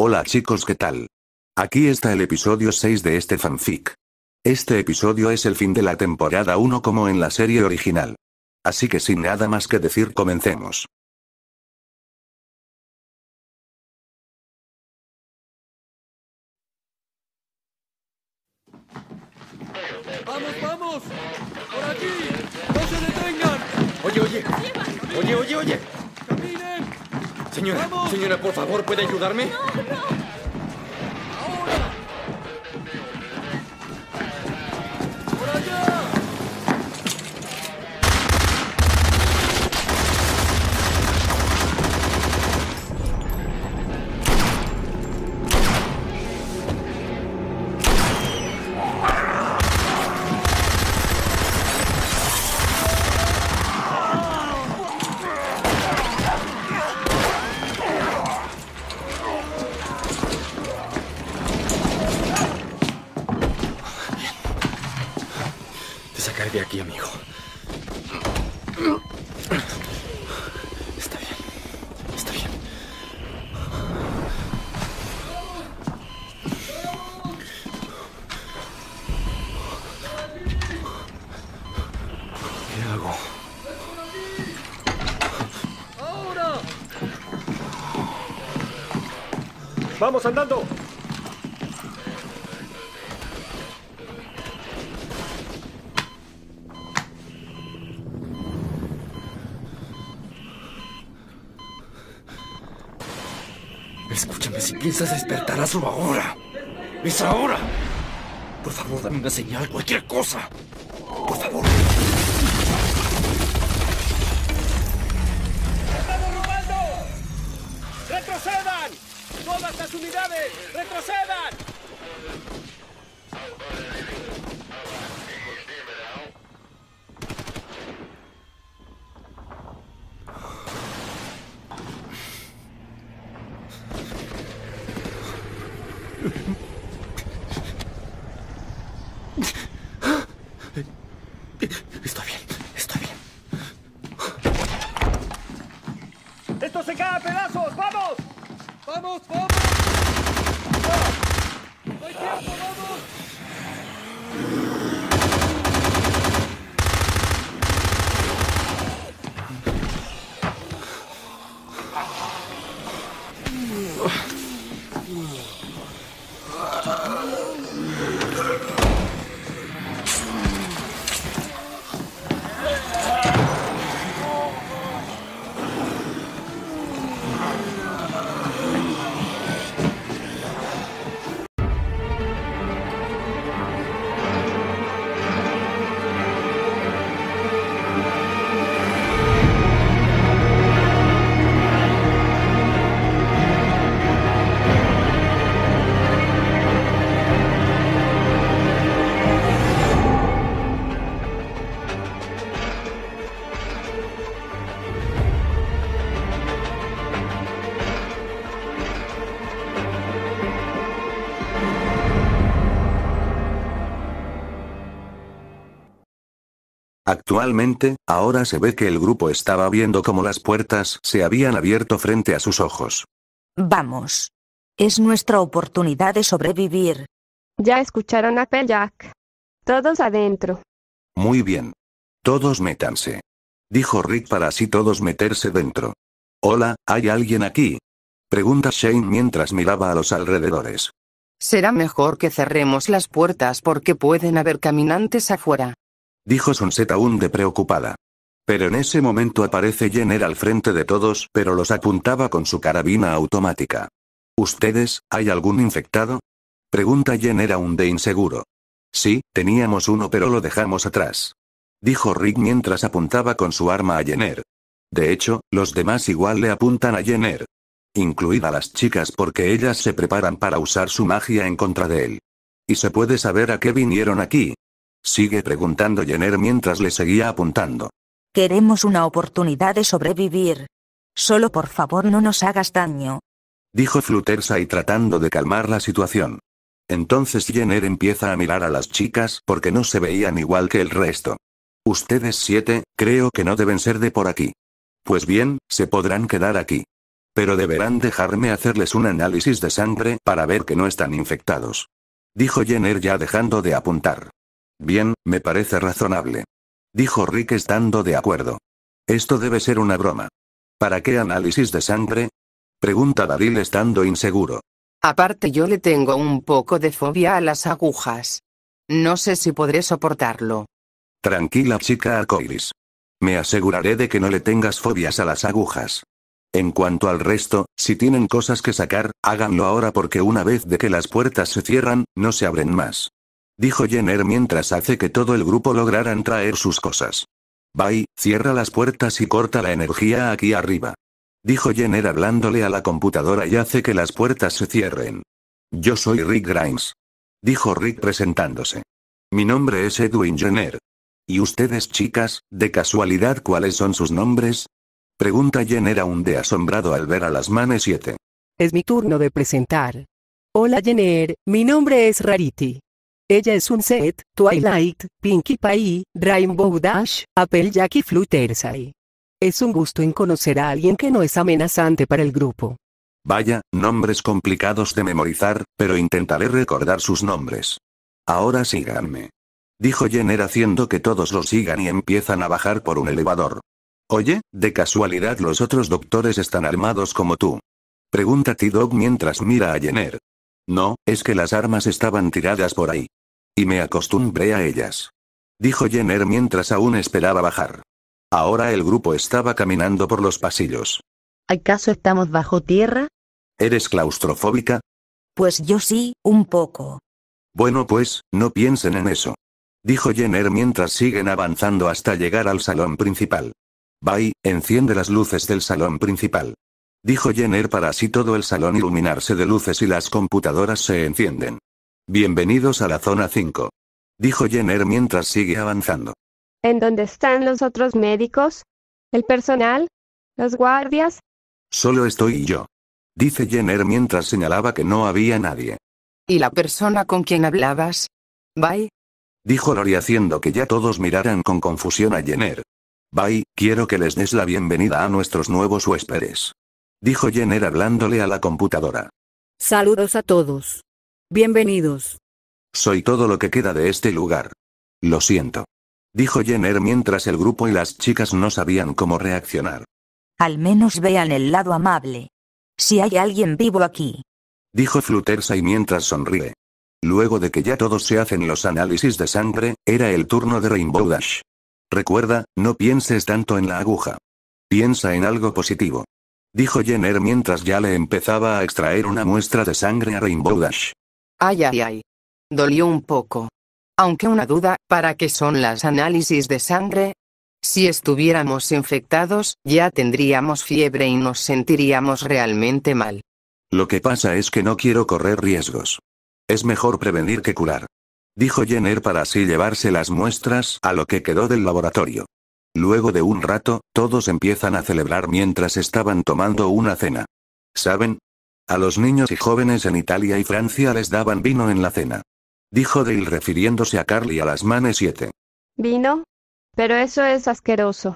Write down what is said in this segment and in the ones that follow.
Hola chicos, ¿qué tal? Aquí está el episodio 6 de este fanfic. Este episodio es el fin de la temporada 1 como en la serie original. Así que sin nada más que decir, comencemos. ¡Vamos, vamos! ¡Por aquí! ¡No se detengan! Oye, oye. Oye, oye, oye. Señora, señora, por favor, ¿puede ayudarme? No, no. ¡Ahora! ¡Vamos andando! Escúchame, si piensas despertar, a su ahora. ¡Es ahora! Por favor, dame una señal, cualquier cosa. unidades! ¡Retrocedan! Estoy bien, estoy bien. ¡Esto se cae a pedazos! ¡Vamos! Vamos, vamos! Vai tempo, vamos! Actualmente, ahora se ve que el grupo estaba viendo cómo las puertas se habían abierto frente a sus ojos. Vamos. Es nuestra oportunidad de sobrevivir. Ya escucharon a Pellac. Todos adentro. Muy bien. Todos métanse. Dijo Rick para así todos meterse dentro. Hola, ¿hay alguien aquí? Pregunta Shane mientras miraba a los alrededores. Será mejor que cerremos las puertas porque pueden haber caminantes afuera dijo Sunset aún de preocupada. Pero en ese momento aparece Jenner al frente de todos, pero los apuntaba con su carabina automática. ¿Ustedes, hay algún infectado? Pregunta Jenner aún de inseguro. Sí, teníamos uno pero lo dejamos atrás. Dijo Rick mientras apuntaba con su arma a Jenner. De hecho, los demás igual le apuntan a Jenner. Incluida las chicas porque ellas se preparan para usar su magia en contra de él. ¿Y se puede saber a qué vinieron aquí? Sigue preguntando Jenner mientras le seguía apuntando. Queremos una oportunidad de sobrevivir. Solo por favor no nos hagas daño. Dijo y tratando de calmar la situación. Entonces Jenner empieza a mirar a las chicas porque no se veían igual que el resto. Ustedes siete, creo que no deben ser de por aquí. Pues bien, se podrán quedar aquí. Pero deberán dejarme hacerles un análisis de sangre para ver que no están infectados. Dijo Jenner ya dejando de apuntar. Bien, me parece razonable. Dijo Rick estando de acuerdo. Esto debe ser una broma. ¿Para qué análisis de sangre? Pregunta Daril estando inseguro. Aparte yo le tengo un poco de fobia a las agujas. No sé si podré soportarlo. Tranquila chica arcoiris. Me aseguraré de que no le tengas fobias a las agujas. En cuanto al resto, si tienen cosas que sacar, háganlo ahora porque una vez de que las puertas se cierran, no se abren más dijo Jenner mientras hace que todo el grupo lograran traer sus cosas. Bye, cierra las puertas y corta la energía aquí arriba. Dijo Jenner hablándole a la computadora y hace que las puertas se cierren. Yo soy Rick Grimes. Dijo Rick presentándose. Mi nombre es Edwin Jenner. ¿Y ustedes chicas, de casualidad cuáles son sus nombres? Pregunta Jenner aún de asombrado al ver a las Mane 7. Es mi turno de presentar. Hola Jenner, mi nombre es Rarity. Ella es un set, Twilight, Pinky Pie, Rainbow Dash, Applejack y Fluttershy. Es un gusto en conocer a alguien que no es amenazante para el grupo. Vaya, nombres complicados de memorizar, pero intentaré recordar sus nombres. Ahora síganme. Dijo Jenner haciendo que todos lo sigan y empiezan a bajar por un elevador. Oye, de casualidad los otros doctores están armados como tú. Pregunta T-Dog mientras mira a Jenner. No, es que las armas estaban tiradas por ahí. Y me acostumbré a ellas. Dijo Jenner mientras aún esperaba bajar. Ahora el grupo estaba caminando por los pasillos. ¿Acaso estamos bajo tierra? ¿Eres claustrofóbica? Pues yo sí, un poco. Bueno pues, no piensen en eso. Dijo Jenner mientras siguen avanzando hasta llegar al salón principal. Bye, enciende las luces del salón principal. Dijo Jenner para así todo el salón iluminarse de luces y las computadoras se encienden. Bienvenidos a la zona 5. Dijo Jenner mientras sigue avanzando. ¿En dónde están los otros médicos? ¿El personal? ¿Los guardias? Solo estoy yo. Dice Jenner mientras señalaba que no había nadie. ¿Y la persona con quien hablabas? Bye. Dijo Lori haciendo que ya todos miraran con confusión a Jenner. Bye, quiero que les des la bienvenida a nuestros nuevos huéspedes. Dijo Jenner hablándole a la computadora. Saludos a todos. Bienvenidos. Soy todo lo que queda de este lugar. Lo siento. Dijo Jenner mientras el grupo y las chicas no sabían cómo reaccionar. Al menos vean el lado amable. Si hay alguien vivo aquí. Dijo Fluttershy mientras sonríe. Luego de que ya todos se hacen los análisis de sangre, era el turno de Rainbow Dash. Recuerda, no pienses tanto en la aguja. Piensa en algo positivo. Dijo Jenner mientras ya le empezaba a extraer una muestra de sangre a Rainbow Dash. Ay, ay, ay. Dolió un poco. Aunque una duda, ¿para qué son las análisis de sangre? Si estuviéramos infectados, ya tendríamos fiebre y nos sentiríamos realmente mal. Lo que pasa es que no quiero correr riesgos. Es mejor prevenir que curar. Dijo Jenner para así llevarse las muestras a lo que quedó del laboratorio. Luego de un rato, todos empiezan a celebrar mientras estaban tomando una cena. ¿Saben? A los niños y jóvenes en Italia y Francia les daban vino en la cena. Dijo Dale refiriéndose a Carly y a las manes 7. ¿Vino? Pero eso es asqueroso.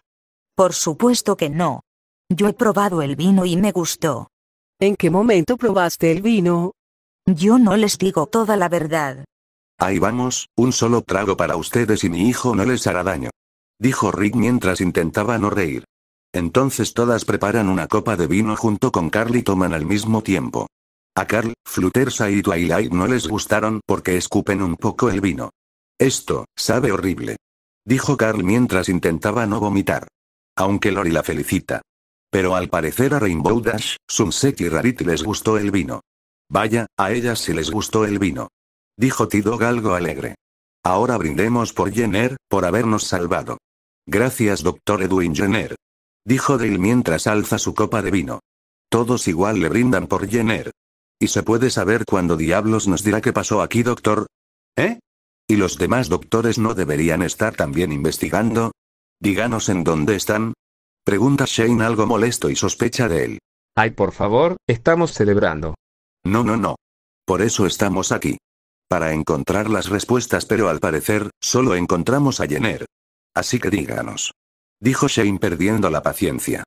Por supuesto que no. Yo he probado el vino y me gustó. ¿En qué momento probaste el vino? Yo no les digo toda la verdad. Ahí vamos, un solo trago para ustedes y mi hijo no les hará daño. Dijo Rick mientras intentaba no reír. Entonces todas preparan una copa de vino junto con Carl y toman al mismo tiempo. A Carl, Fluttershy y Twilight no les gustaron porque escupen un poco el vino. Esto, sabe horrible. Dijo Carl mientras intentaba no vomitar. Aunque Lori la felicita. Pero al parecer a Rainbow Dash, Sunset y Rarit les gustó el vino. Vaya, a ellas sí les gustó el vino. Dijo Tidog algo alegre. Ahora brindemos por Jenner, por habernos salvado. Gracias, doctor Edwin Jenner dijo Dale mientras alza su copa de vino. Todos igual le brindan por Jenner. ¿Y se puede saber cuándo diablos nos dirá qué pasó aquí, doctor? ¿Eh? ¿Y los demás doctores no deberían estar también investigando? Díganos en dónde están. Pregunta Shane algo molesto y sospecha de él. Ay, por favor, estamos celebrando. No, no, no. Por eso estamos aquí. Para encontrar las respuestas, pero al parecer, solo encontramos a Jenner. Así que díganos dijo Shane perdiendo la paciencia.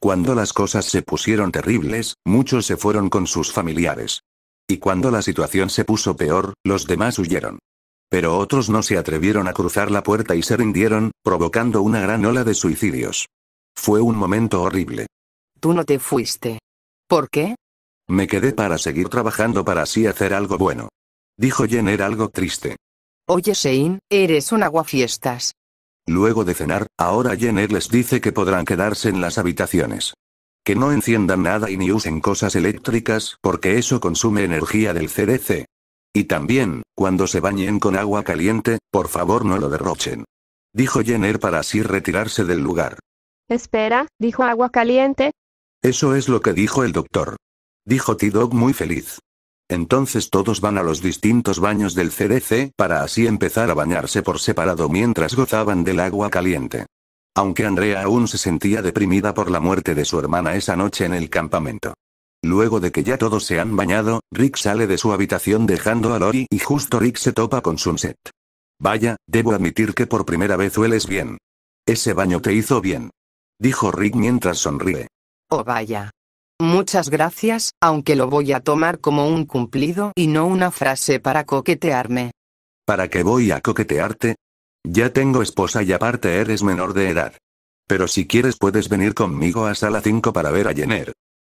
Cuando las cosas se pusieron terribles, muchos se fueron con sus familiares. Y cuando la situación se puso peor, los demás huyeron. Pero otros no se atrevieron a cruzar la puerta y se rindieron, provocando una gran ola de suicidios. Fue un momento horrible. Tú no te fuiste. ¿Por qué? Me quedé para seguir trabajando para así hacer algo bueno. Dijo Jen algo triste. Oye Shane, eres un aguafiestas. Luego de cenar, ahora Jenner les dice que podrán quedarse en las habitaciones. Que no enciendan nada y ni usen cosas eléctricas, porque eso consume energía del CDC. Y también, cuando se bañen con agua caliente, por favor no lo derrochen. Dijo Jenner para así retirarse del lugar. Espera, dijo agua caliente. Eso es lo que dijo el doctor. Dijo T-Dog muy feliz. Entonces todos van a los distintos baños del CDC para así empezar a bañarse por separado mientras gozaban del agua caliente. Aunque Andrea aún se sentía deprimida por la muerte de su hermana esa noche en el campamento. Luego de que ya todos se han bañado, Rick sale de su habitación dejando a Lori y justo Rick se topa con Sunset. Vaya, debo admitir que por primera vez hueles bien. Ese baño te hizo bien. Dijo Rick mientras sonríe. Oh vaya. Muchas gracias, aunque lo voy a tomar como un cumplido y no una frase para coquetearme. ¿Para qué voy a coquetearte? Ya tengo esposa y aparte eres menor de edad. Pero si quieres puedes venir conmigo a sala 5 para ver a Jenner.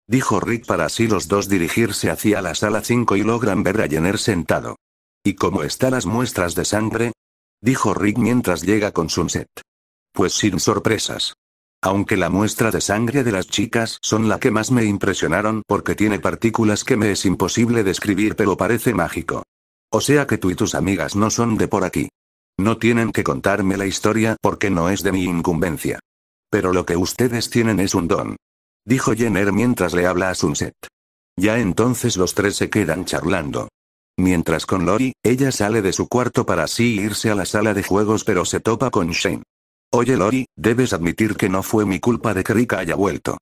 Dijo Rick para así los dos dirigirse hacia la sala 5 y logran ver a Jenner sentado. ¿Y cómo están las muestras de sangre? Dijo Rick mientras llega con Sunset. Pues sin sorpresas aunque la muestra de sangre de las chicas son la que más me impresionaron porque tiene partículas que me es imposible describir pero parece mágico. O sea que tú y tus amigas no son de por aquí. No tienen que contarme la historia porque no es de mi incumbencia. Pero lo que ustedes tienen es un don. Dijo Jenner mientras le habla a Sunset. Ya entonces los tres se quedan charlando. Mientras con Lori, ella sale de su cuarto para así irse a la sala de juegos pero se topa con Shane. Oye Lori, debes admitir que no fue mi culpa de que Rick haya vuelto.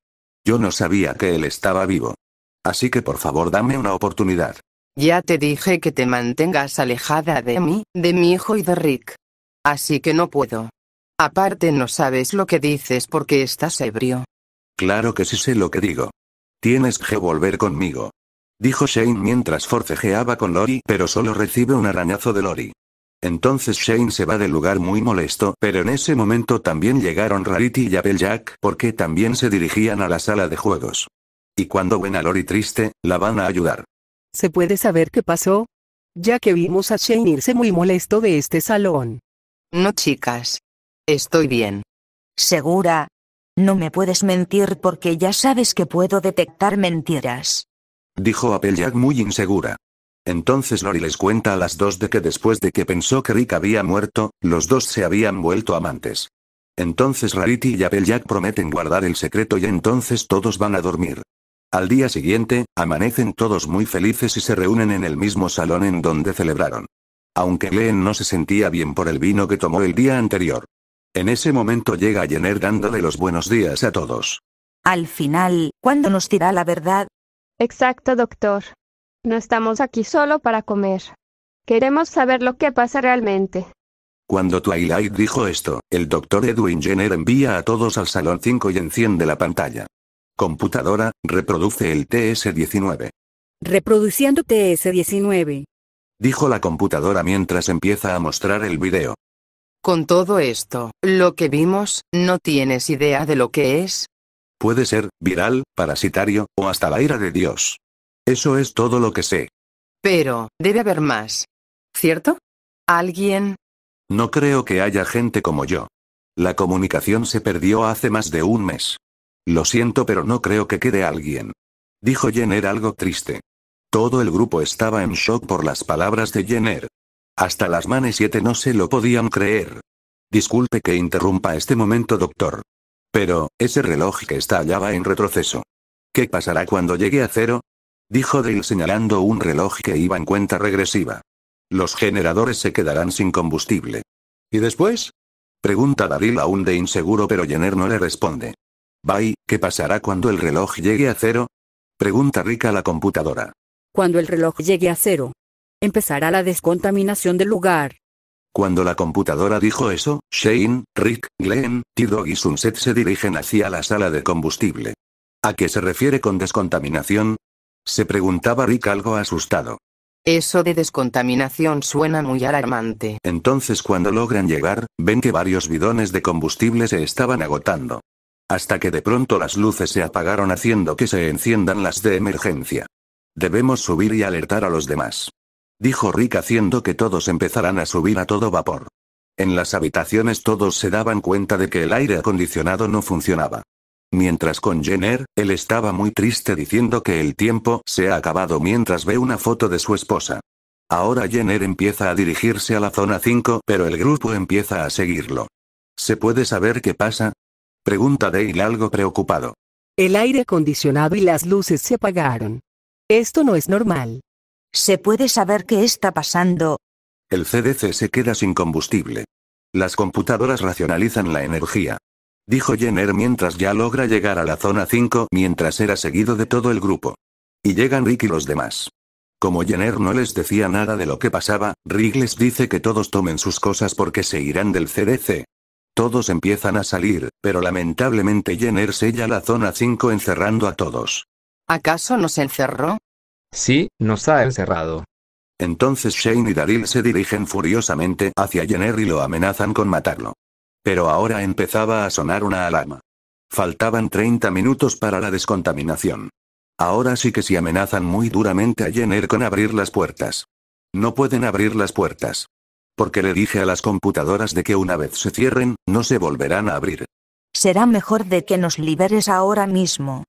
Yo no sabía que él estaba vivo. Así que por favor dame una oportunidad. Ya te dije que te mantengas alejada de mí, de mi hijo y de Rick. Así que no puedo. Aparte no sabes lo que dices porque estás ebrio. Claro que sí sé lo que digo. Tienes que volver conmigo. Dijo Shane mientras forcejeaba con Lori, pero solo recibe un arañazo de Lori. Entonces Shane se va del lugar muy molesto, pero en ese momento también llegaron Rarity y Applejack, porque también se dirigían a la sala de juegos. Y cuando ven a Lori triste, la van a ayudar. ¿Se puede saber qué pasó? Ya que vimos a Shane irse muy molesto de este salón. No chicas. Estoy bien. ¿Segura? No me puedes mentir porque ya sabes que puedo detectar mentiras. Dijo Applejack muy insegura. Entonces Lori les cuenta a las dos de que después de que pensó que Rick había muerto, los dos se habían vuelto amantes. Entonces Rarity y Applejack prometen guardar el secreto y entonces todos van a dormir. Al día siguiente, amanecen todos muy felices y se reúnen en el mismo salón en donde celebraron. Aunque Glenn no se sentía bien por el vino que tomó el día anterior. En ese momento llega Jenner dándole los buenos días a todos. Al final, ¿cuándo nos dirá la verdad? Exacto, doctor. No estamos aquí solo para comer. Queremos saber lo que pasa realmente. Cuando Twilight dijo esto, el doctor Edwin Jenner envía a todos al salón 5 y enciende la pantalla. Computadora, reproduce el TS-19. Reproduciendo TS-19. Dijo la computadora mientras empieza a mostrar el video. Con todo esto, lo que vimos, ¿no tienes idea de lo que es? Puede ser, viral, parasitario, o hasta la ira de Dios. Eso es todo lo que sé. Pero, debe haber más. ¿Cierto? ¿Alguien? No creo que haya gente como yo. La comunicación se perdió hace más de un mes. Lo siento, pero no creo que quede alguien. Dijo Jenner algo triste. Todo el grupo estaba en shock por las palabras de Jenner. Hasta las manes 7 no se lo podían creer. Disculpe que interrumpa este momento, doctor. Pero, ese reloj que está allá va en retroceso. ¿Qué pasará cuando llegue a cero? dijo Dale señalando un reloj que iba en cuenta regresiva. Los generadores se quedarán sin combustible. ¿Y después? Pregunta Daryl aún de inseguro pero Jenner no le responde. Bye, ¿qué pasará cuando el reloj llegue a cero? Pregunta Rick a la computadora. Cuando el reloj llegue a cero. Empezará la descontaminación del lugar. Cuando la computadora dijo eso, Shane, Rick, Glenn, T-Dog y Sunset se dirigen hacia la sala de combustible. ¿A qué se refiere con descontaminación? Se preguntaba Rick algo asustado. Eso de descontaminación suena muy alarmante. Entonces cuando logran llegar, ven que varios bidones de combustible se estaban agotando. Hasta que de pronto las luces se apagaron haciendo que se enciendan las de emergencia. Debemos subir y alertar a los demás. Dijo Rick haciendo que todos empezaran a subir a todo vapor. En las habitaciones todos se daban cuenta de que el aire acondicionado no funcionaba. Mientras con Jenner, él estaba muy triste diciendo que el tiempo se ha acabado mientras ve una foto de su esposa. Ahora Jenner empieza a dirigirse a la zona 5, pero el grupo empieza a seguirlo. ¿Se puede saber qué pasa? Pregunta Dale algo preocupado. El aire acondicionado y las luces se apagaron. Esto no es normal. ¿Se puede saber qué está pasando? El CDC se queda sin combustible. Las computadoras racionalizan la energía. Dijo Jenner mientras ya logra llegar a la zona 5 mientras era seguido de todo el grupo. Y llegan Rick y los demás. Como Jenner no les decía nada de lo que pasaba, Rick les dice que todos tomen sus cosas porque se irán del CDC. Todos empiezan a salir, pero lamentablemente Jenner sella la zona 5 encerrando a todos. ¿Acaso nos encerró? Sí, nos ha encerrado. Entonces Shane y Daryl se dirigen furiosamente hacia Jenner y lo amenazan con matarlo. Pero ahora empezaba a sonar una alarma. Faltaban 30 minutos para la descontaminación. Ahora sí que se amenazan muy duramente a Jenner con abrir las puertas. No pueden abrir las puertas. Porque le dije a las computadoras de que una vez se cierren, no se volverán a abrir. Será mejor de que nos liberes ahora mismo.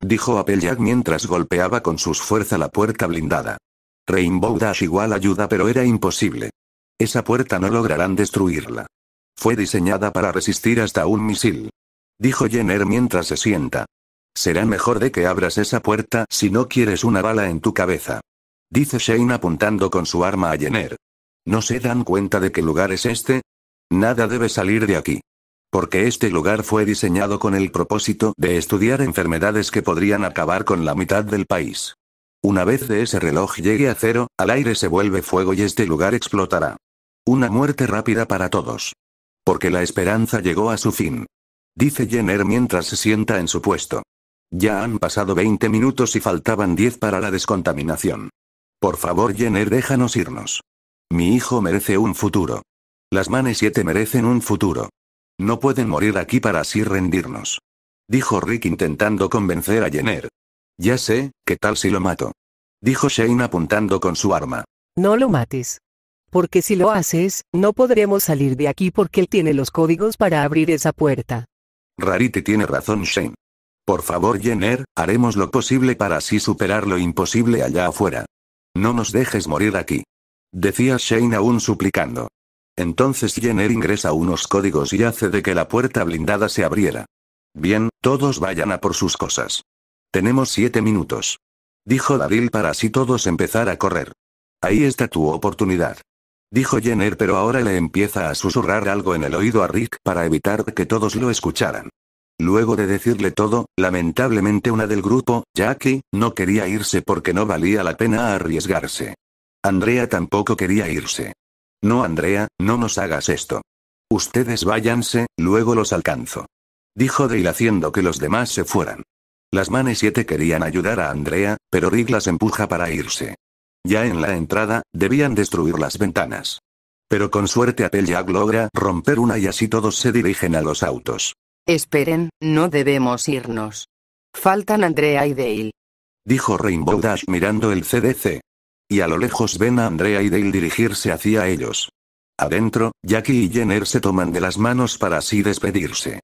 Dijo Applejack mientras golpeaba con sus fuerzas la puerta blindada. Rainbow Dash igual ayuda pero era imposible. Esa puerta no lograrán destruirla. Fue diseñada para resistir hasta un misil. Dijo Jenner mientras se sienta. Será mejor de que abras esa puerta si no quieres una bala en tu cabeza. Dice Shane apuntando con su arma a Jenner. ¿No se dan cuenta de qué lugar es este? Nada debe salir de aquí. Porque este lugar fue diseñado con el propósito de estudiar enfermedades que podrían acabar con la mitad del país. Una vez de ese reloj llegue a cero, al aire se vuelve fuego y este lugar explotará. Una muerte rápida para todos. Porque la esperanza llegó a su fin. Dice Jenner mientras se sienta en su puesto. Ya han pasado 20 minutos y faltaban 10 para la descontaminación. Por favor, Jenner, déjanos irnos. Mi hijo merece un futuro. Las manes 7 merecen un futuro. No pueden morir aquí para así rendirnos. Dijo Rick intentando convencer a Jenner. Ya sé, ¿qué tal si lo mato? Dijo Shane apuntando con su arma. No lo mates. Porque si lo haces, no podremos salir de aquí porque él tiene los códigos para abrir esa puerta. Rarity tiene razón, Shane. Por favor, Jenner, haremos lo posible para así superar lo imposible allá afuera. No nos dejes morir aquí. Decía Shane aún suplicando. Entonces Jenner ingresa unos códigos y hace de que la puerta blindada se abriera. Bien, todos vayan a por sus cosas. Tenemos siete minutos. Dijo Daril para así todos empezar a correr. Ahí está tu oportunidad dijo Jenner pero ahora le empieza a susurrar algo en el oído a Rick para evitar que todos lo escucharan. Luego de decirle todo, lamentablemente una del grupo, Jackie, no quería irse porque no valía la pena arriesgarse. Andrea tampoco quería irse. No, Andrea, no nos hagas esto. Ustedes váyanse, luego los alcanzo. Dijo Dale haciendo que los demás se fueran. Las manes 7 querían ayudar a Andrea, pero Rick las empuja para irse. Ya en la entrada, debían destruir las ventanas. Pero con suerte Applejack logra romper una y así todos se dirigen a los autos. Esperen, no debemos irnos. Faltan Andrea y Dale. Dijo Rainbow Dash mirando el CDC. Y a lo lejos ven a Andrea y Dale dirigirse hacia ellos. Adentro, Jackie y Jenner se toman de las manos para así despedirse.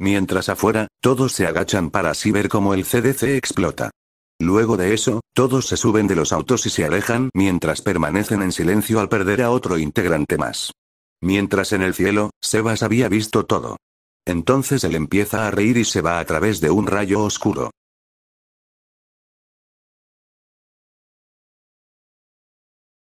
Mientras afuera, todos se agachan para así ver cómo el CDC explota. Luego de eso, todos se suben de los autos y se alejan mientras permanecen en silencio al perder a otro integrante más. Mientras en el cielo, Sebas había visto todo. Entonces él empieza a reír y se va a través de un rayo oscuro.